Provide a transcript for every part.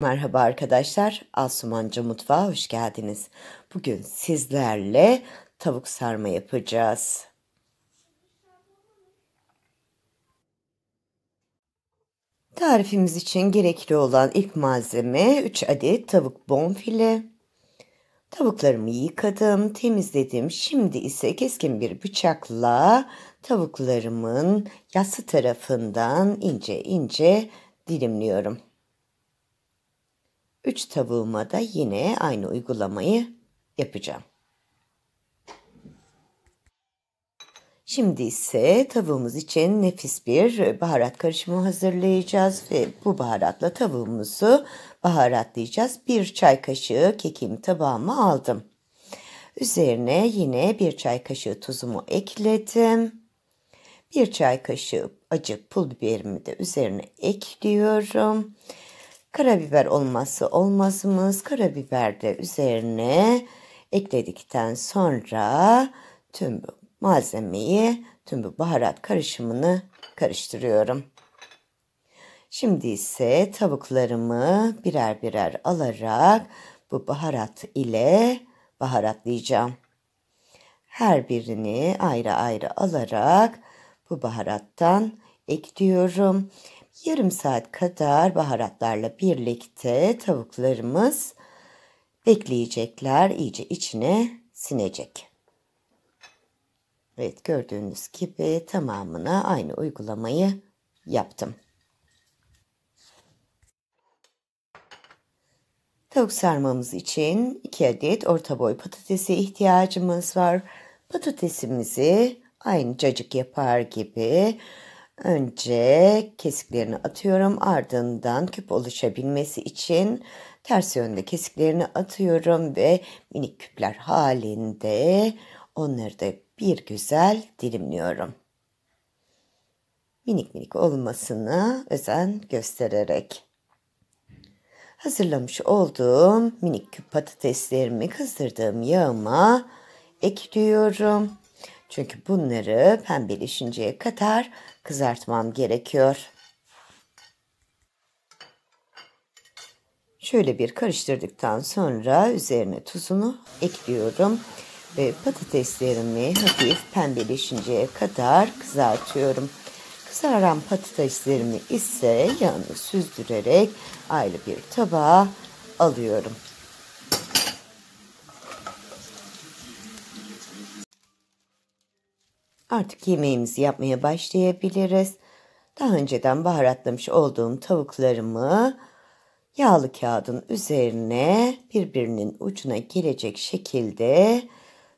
Merhaba arkadaşlar, Asumanca Mutfağı hoş geldiniz. Bugün sizlerle tavuk sarma yapacağız. Tarifimiz için gerekli olan ilk malzeme 3 adet tavuk bonfile. Tavuklarımı yıkadım, temizledim. Şimdi ise keskin bir bıçakla tavuklarımın yası tarafından ince ince dilimliyorum. 3 tavuğuma da yine aynı uygulamayı yapacağım. Şimdi ise tavuğumuz için nefis bir baharat karışımı hazırlayacağız ve bu baharatla tavuğumuzu baharatlayacağız. Bir çay kaşığı kekim tabağıma aldım. Üzerine yine bir çay kaşığı tuzumu ekledim. Bir çay kaşığı acı pul biberimi de üzerine ekliyorum karabiber olması olmazımız. Karabiber de üzerine ekledikten sonra tüm bu malzemeyi, tüm bu baharat karışımını karıştırıyorum. Şimdi ise tavuklarımı birer birer alarak bu baharat ile baharatlayacağım. Her birini ayrı ayrı alarak bu baharattan ekliyorum yarım saat kadar baharatlarla birlikte tavuklarımız bekleyecekler. iyice içine sinecek. Evet gördüğünüz gibi tamamına aynı uygulamayı yaptım. Tavuk sarmamız için 2 adet orta boy patatese ihtiyacımız var. Patatesimizi aynı cacık yapar gibi Önce kesiklerini atıyorum ardından küp oluşabilmesi için ters yönde kesiklerini atıyorum ve minik küpler halinde onları da bir güzel dilimliyorum. Minik minik olmasını özen göstererek. Hazırlamış olduğum minik küp patateslerimi kızdırdığım yağıma ekliyorum. Çünkü bunları pembeleşinceye kadar kızartmam gerekiyor. Şöyle bir karıştırdıktan sonra üzerine tuzunu ekliyorum ve patateslerimi hafif pembeleşinceye kadar kızartıyorum. Kızaran patateslerimi ise yağını süzdürerek ayrı bir tabağa alıyorum. Artık yemeğimizi yapmaya başlayabiliriz. Daha önceden baharatlamış olduğum tavuklarımı yağlı kağıdın üzerine birbirinin ucuna gelecek şekilde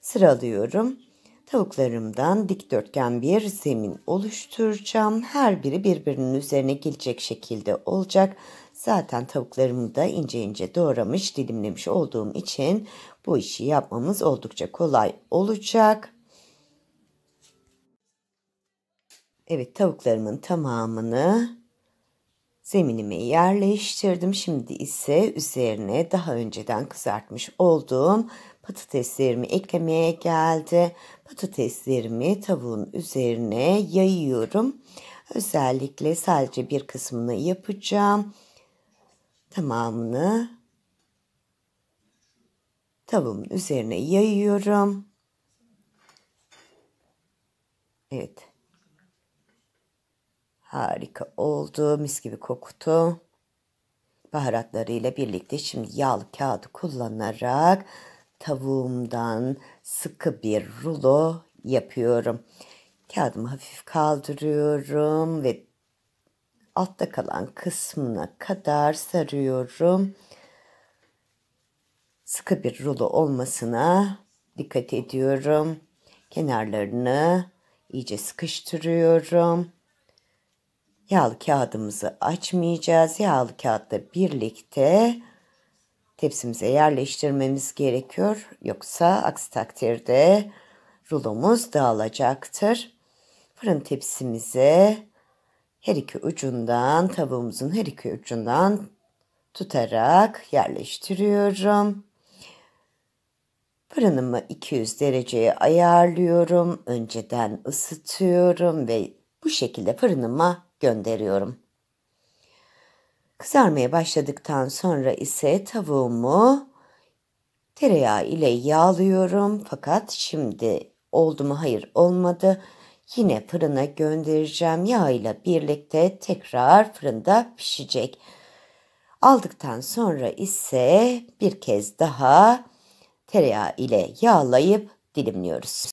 sıralıyorum. Tavuklarımdan dikdörtgen bir zemin oluşturacağım. Her biri birbirinin üzerine gelecek şekilde olacak. Zaten tavuklarımı da ince ince doğramış, dilimlemiş olduğum için bu işi yapmamız oldukça kolay olacak. Evet tavuklarımın tamamını zeminime yerleştirdim. Şimdi ise üzerine daha önceden kızartmış olduğum patateslerimi eklemeye geldi. Patateslerimi tavuğun üzerine yayıyorum. Özellikle sadece bir kısmını yapacağım. Tamamını tavuğun üzerine yayıyorum. Evet. Harika oldu. Mis gibi kokutu. Baharatlarıyla birlikte şimdi yağlı kağıdı kullanarak tavuğumdan sıkı bir rulo yapıyorum. Kağıdımı hafif kaldırıyorum ve altta kalan kısmına kadar sarıyorum. Sıkı bir rulo olmasına dikkat ediyorum. Kenarlarını iyice sıkıştırıyorum yağlı kağıdımızı açmayacağız. Yağlı kağıtla birlikte tepsimize yerleştirmemiz gerekiyor. Yoksa aksi takdirde rulomuz dağılacaktır. Fırın tepsimize her iki ucundan tavuğumuzun her iki ucundan tutarak yerleştiriyorum. Fırınımı 200 dereceye ayarlıyorum. Önceden ısıtıyorum ve bu şekilde fırınıma gönderiyorum. Kızarmaya başladıktan sonra ise tavuğumu tereyağı ile yağlıyorum. Fakat şimdi oldu mu hayır olmadı. Yine fırına göndereceğim. Yağ ile birlikte tekrar fırında pişecek. Aldıktan sonra ise bir kez daha tereyağı ile yağlayıp dilimliyoruz.